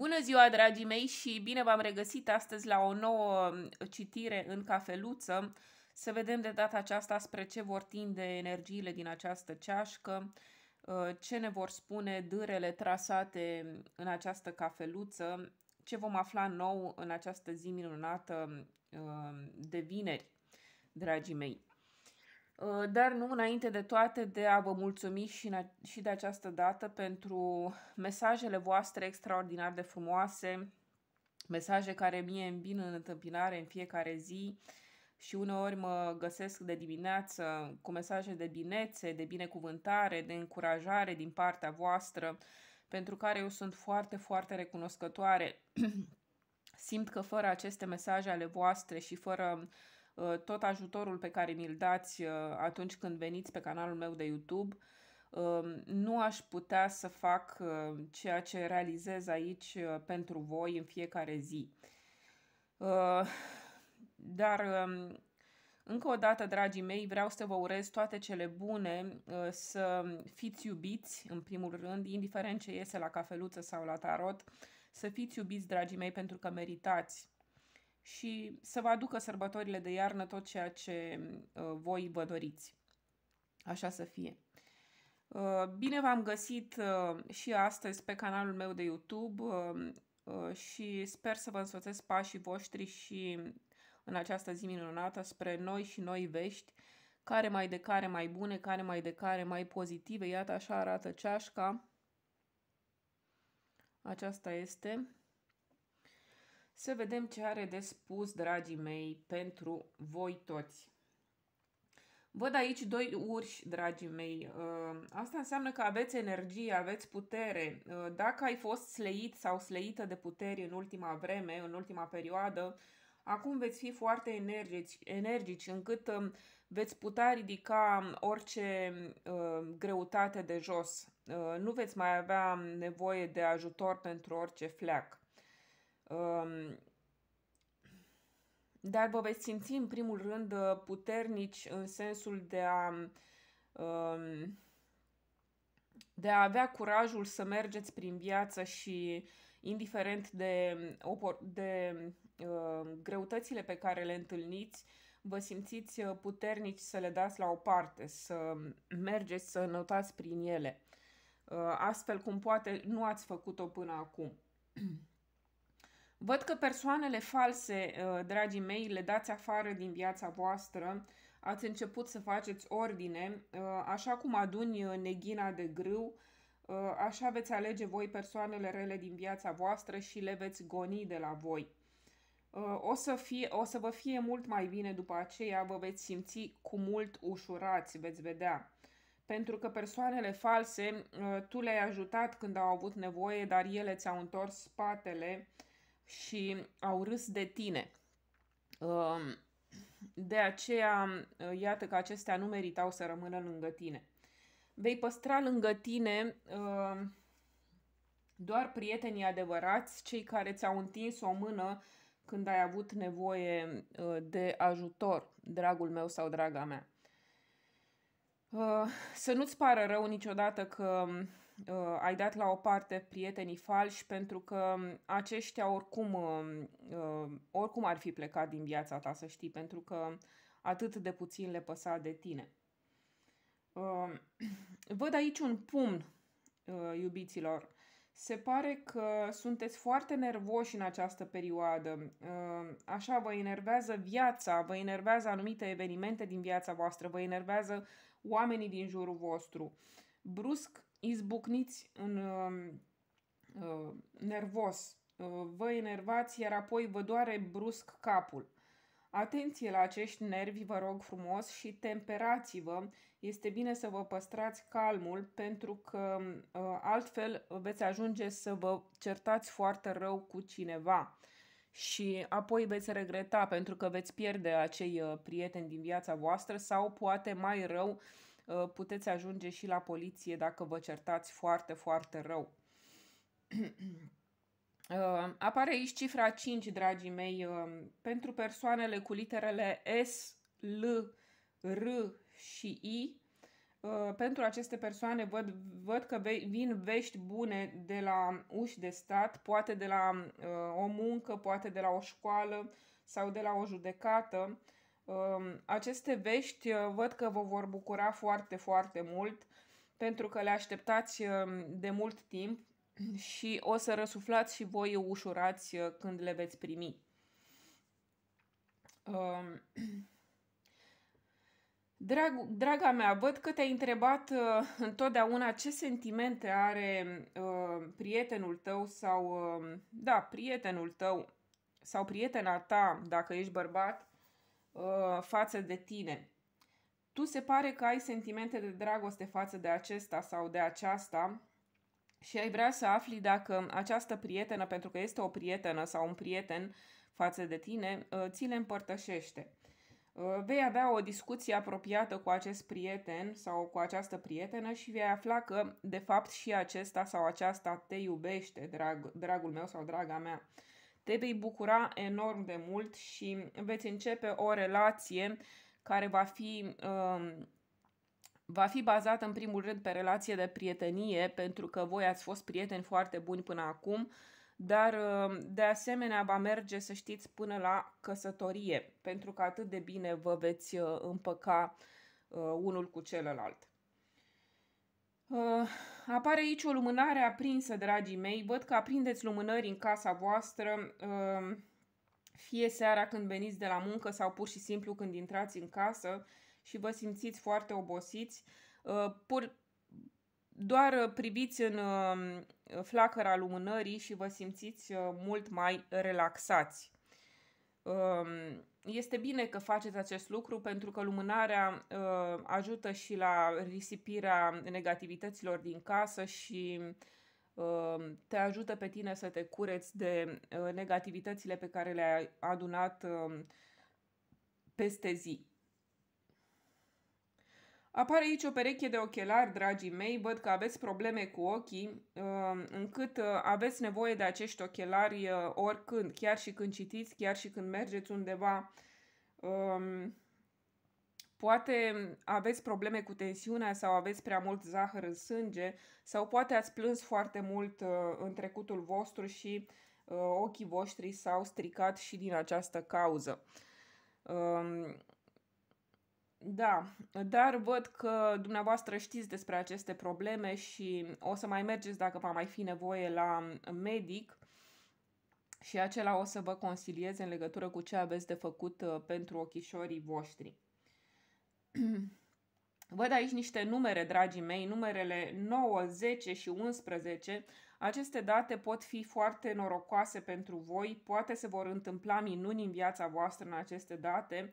Bună ziua, dragii mei, și bine v-am regăsit astăzi la o nouă um, citire în cafeluță. Să vedem de data aceasta spre ce vor tinde energiile din această ceașcă, uh, ce ne vor spune dârele trasate în această cafeluță, ce vom afla nou în această zi minunată um, de vineri, dragii mei. Uh, dar nu înainte de toate de a vă mulțumi și, de această dată pentru mesajele voastre extraordinar de frumoase, mesaje care mie îmi vin în întâmpinare în fiecare zi și uneori mă găsesc de dimineață cu mesaje de binețe, de binecuvântare, de încurajare din partea voastră, pentru care eu sunt foarte, foarte recunoscătoare. Simt că fără aceste mesaje ale voastre și fără uh, Uh, tot ajutorul pe care mi-l dați uh, atunci când veniți pe canalul meu de YouTube. Um, nu aș putea să fac uh, ceea ce realizez aici pentru voi în fiecare zi. Dar um, încă o dată, dragii mei, vreau să vă urez toate cele bune, să fiți iubiți, în primul rând, indiferent ce iese la cafeluță sau la tarot, să fiți iubiți, dragii mei, pentru că meritați și să vă aducă sărbătorile de iarnă tot ceea ce uh, voi vă doriți. Așa să fie. Uh, bine v-am găsit uh, și astăzi pe canalul meu de YouTube și sper să vă însoțesc pașii voștri și în această zi minunată spre noi și noi vești, care mai de care mai bune, care mai de care mai pozitive. Iată așa arată ceașca. Aceasta este. Să vedem ce are de spus, dragii mei, pentru voi toți. Văd aici doi urși, dragii mei. Uh, asta înseamnă că aveți energie, aveți putere. Uh, dacă ai fost sleit sau sleită de puteri în ultima vreme, în ultima perioadă, acum veți fi foarte energici, energici încât um, veți putea ridica um, orice um, greutate de jos. Uh, nu veți mai avea nevoie de ajutor pentru orice fleac. Dar vă veți simți în primul rând uh, puternici în sensul de a um, de a avea curajul să mergeți prin viață și indiferent de, um, de um, greutățile pe care le întâlniți, vă simțiți uh, puternici să le dați la o parte, să mergeți, să notați prin ele, uh, astfel cum poate nu ați făcut-o până acum. Văd că persoanele false, uh, dragii mei, le dați afară din viața voastră, ați început să faceți ordine, uh, așa cum aduni uh, neghina de grâu, așa veți alege voi persoanele rele din viața voastră și le veți goni de la voi. O să, fie, o să vă fie mult mai bine după aceea, vă veți simți cu mult ușurați, veți vedea. Pentru că persoanele false, tu le-ai ajutat când au avut nevoie, dar ele ți-au întors spatele, și au râs de tine. Um, de aceea, uh, iată că acestea nu meritau să rămână lângă tine. Vei păstra lângă tine um, doar prietenii adevărați, cei care ți-au întins o mână când ai avut nevoie uh, de ajutor, dragul meu sau draga mea. Uh, să nu-ți pară rău niciodată că um, uh, ai dat la o parte prietenii falși pentru că um, aceștia oricum, um, uh, oricum ar fi plecat din viața ta, să știi, pentru că atât de puțin le păsa de tine. Uh, văd aici un pumn, uh, iubiților. Se pare că sunteți foarte nervoși în această perioadă. așa, vă enervează viața, vă enervează anumite evenimente din viața voastră, vă enervează oamenii din jurul vostru. Brusc izbucniți în uh, uh, nervos, uh, vă enervați, iar apoi vă doare brusc capul. Atenție la acești nervi, vă rog frumos, și temperați-vă. Este bine să vă păstrați calmul, pentru că uh, altfel veți ajunge să vă certați foarte rău cu cineva și apoi veți regreta pentru că veți pierde acei uh, prieteni din viața voastră sau poate mai rău Uh, puteți ajunge și la poliție dacă vă certați foarte, foarte rău. Uh, apare aici cifra 5, dragii mei, uh, pentru persoanele cu literele S, L, R și I. Pentru aceste persoane văd, văd că vin vești bune de la uși de stat, poate de la o muncă, poate de la o școală sau de la o judecată. Aceste vești uh, văd că vă vor bucura foarte, foarte mult pentru că le așteptați um, de mult timp și o să răsuflați și voi ușurați uh, când le veți primi. Drag, draga mea, văd că te-ai întrebat uh, întotdeauna ce sentimente are uh, prietenul tău sau, uh, da, prietenul tău sau prietena ta, dacă ești bărbat, Uh, față de tine. Tu se pare că ai sentimente de dragoste față de acesta sau de aceasta și ai vrea să afli dacă această prietenă, pentru că este o prietenă sau un prieten față de tine, uh, ți le împărtășește. Uh, vei avea o discuție apropiată cu acest prieten sau cu această prietenă și vei afla că, de fapt, și acesta sau aceasta te iubește, drag, dragul meu sau draga mea. Uh, te vei bucura enorm de mult și veți începe o relație care va fi, um, va fi bazată în primul rând pe relație de prietenie, pentru că voi ați fost prieteni foarte buni până acum, dar um, de asemenea va merge, să știți, până la căsătorie, pentru că atât de bine vă veți uh, împăca uh, unul cu celălalt. Uh, apare aici o lumânare aprinsă, dragii mei. Văd că aprindeți lumânări în casa voastră, uh, fie seara când veniți de la muncă sau pur și simplu când intrați în casă și vă simțiți foarte obosiți. Uh, pur, doar uh, priviți în uh, flacăra lumânării și vă simțiți mult mai relaxați este bine că faceți acest lucru pentru că lumânarea uh, ajută și la risipirea negativităților din casă și uh, te ajută pe tine să te cureți de uh, negativitățile pe care le-ai adunat uh, peste zi. Apare aici o pereche de ochelari, dragii mei, văd că aveți probleme cu ochii, uh, încât uh, aveți nevoie de acești ochelari uh, oricând, chiar și când citiți, chiar și când mergeți undeva. Um, poate aveți probleme cu tensiunea sau aveți prea mult zahăr în sânge sau poate ați plâns foarte mult în trecutul vostru și ochii voștri s-au stricat și din această cauză. Um, da, dar văd că dumneavoastră știți despre aceste probleme și o să mai mergeți dacă va mai fi nevoie la medic și acela o să vă consilieze în legătură cu ce aveți de făcut uh, pentru ochișorii voștri. Văd aici niște numere, dragii mei, numerele 9, 10 și 11. Aceste date pot fi foarte norocoase pentru voi, poate se vor întâmpla minuni în viața voastră în aceste date,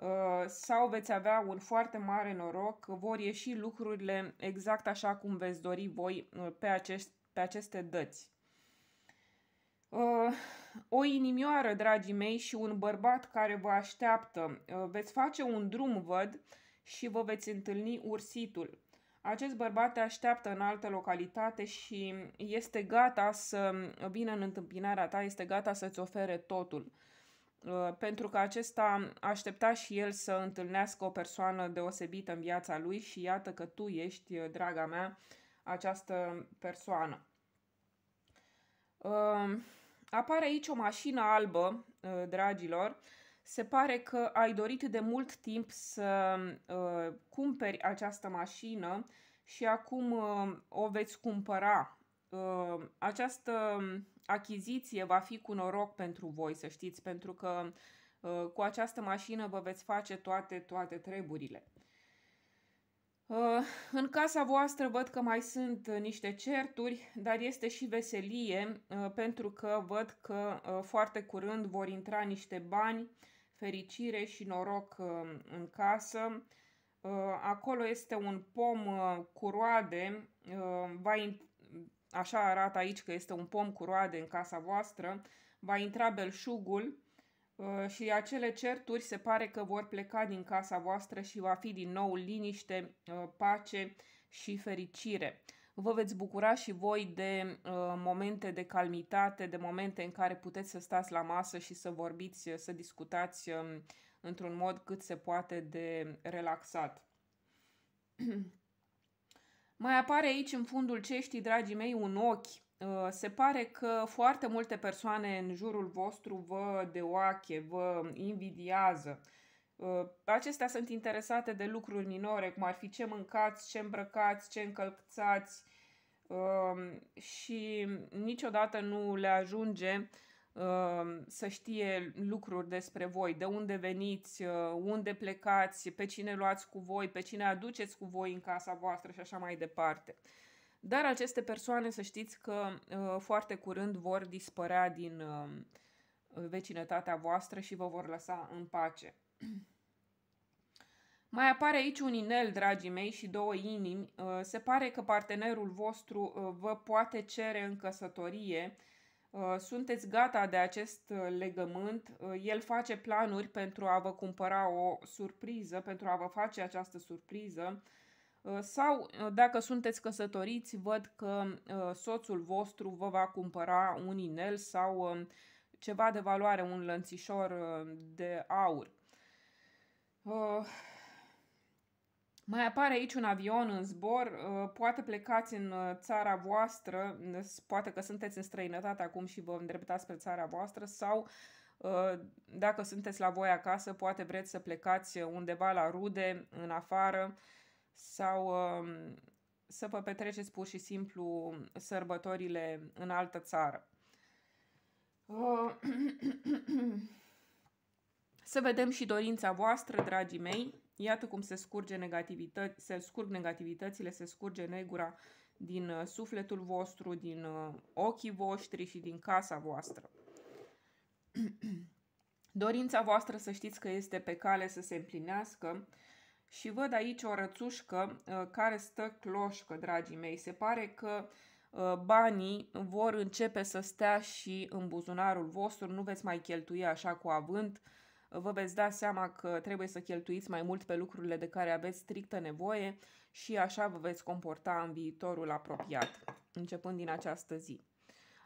Uh, sau veți avea un foarte mare noroc, vor ieși lucrurile exact așa cum veți dori voi uh, pe, acest, pe aceste dăți. Uh, o inimioară, dragii mei, și un bărbat care vă așteaptă. Veți face un drum, văd, și vă veți întâlni ursitul. Acest bărbat te așteaptă în altă localitate și este gata să vină în întâmpinarea ta, este gata să-ți ofere totul. Uh, pentru că acesta aștepta și el să întâlnească o persoană deosebită în viața lui și iată că tu ești, uh, draga mea, această persoană. Uh, apare aici o mașină albă, dragilor. Se pare că ai dorit de mult timp să cumperi această mașină și acum o veți cumpăra. Această achiziție va fi cu noroc pentru voi, să știți, pentru că ă, cu această mașină vă veți face toate, toate treburile. Ă, în casa voastră văd că mai sunt niște certuri, dar este și veselie ă, pentru că văd că foarte curând vor intra niște bani, fericire și noroc în casă. Acolo este un pom cu roade, va așa arată aici că este un pom cu roade în casa voastră, va intra belșugul uh, și acele certuri se pare că vor pleca din casa voastră și va fi din nou liniște, uh, pace și fericire. Vă veți bucura și voi de uh, momente de calmitate, de momente în care puteți să stați la masă și să vorbiți, să discutați um, într-un mod cât se poate de relaxat. Mai apare aici în fundul ceștii, dragii mei, un ochi. Uh, se pare că foarte multe persoane în jurul vostru vă deoache, vă invidiază. Uh, acestea sunt interesate de lucruri minore, cum ar fi ce mâncați, ce îmbrăcați, ce încălțați uh, și niciodată nu le ajunge Um, să știe lucruri despre voi, de unde veniți, uh, unde plecați, pe cine luați cu voi, pe cine aduceți cu voi în casa voastră și așa mai departe. Dar aceste persoane să știți că uh, foarte curând vor dispărea din um, vecinătatea voastră și vă vor lăsa în pace. Mai apare aici un inel, dragii mei, și două inimi. Uh, se pare că partenerul vostru vă poate cere în căsătorie Uh, sunteți gata de acest uh, legământ, uh, el face planuri pentru a vă cumpăra o surpriză, pentru a vă face această surpriză, sau dacă sunteți căsătoriți, văd că soțul vostru vă va cumpăra un inel sau um, ceva de valoare, un lănțișor de aur. Mai apare aici un avion în zbor, uh, poate plecați în uh, țara voastră, poate că sunteți în străinătate acum și vă îndreptați spre țara voastră sau uh, dacă sunteți la voi acasă, poate vreți să plecați undeva la rude, în afară sau um, să vă petreceți pur și simplu sărbătorile în altă țară. Să vedem și dorința voastră, dragii mei. Iată cum se, scurge negativită- se scurg negativitățile, se scurge negura din uh, sufletul vostru, din uh, ochii voștri și din casa voastră. Dorința voastră să știți că este pe cale să se împlinească și văd aici o rățușcă uh, care stă cloșcă, dragii mei. Se pare că banii vor începe să stea și în buzunarul vostru, nu veți mai cheltui așa cu avânt, uh, vă veți da seama că trebuie să cheltuiți mai mult pe lucrurile de care aveți strictă nevoie și așa vă veți comporta în viitorul apropiat, începând din această zi.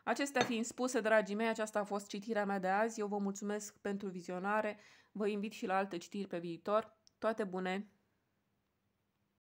Acestea fiind spuse, dragii mei, aceasta a fost citirea mea de azi. Eu vă mulțumesc pentru vizionare, vă invit și la alte citiri pe viitor. Toate bune!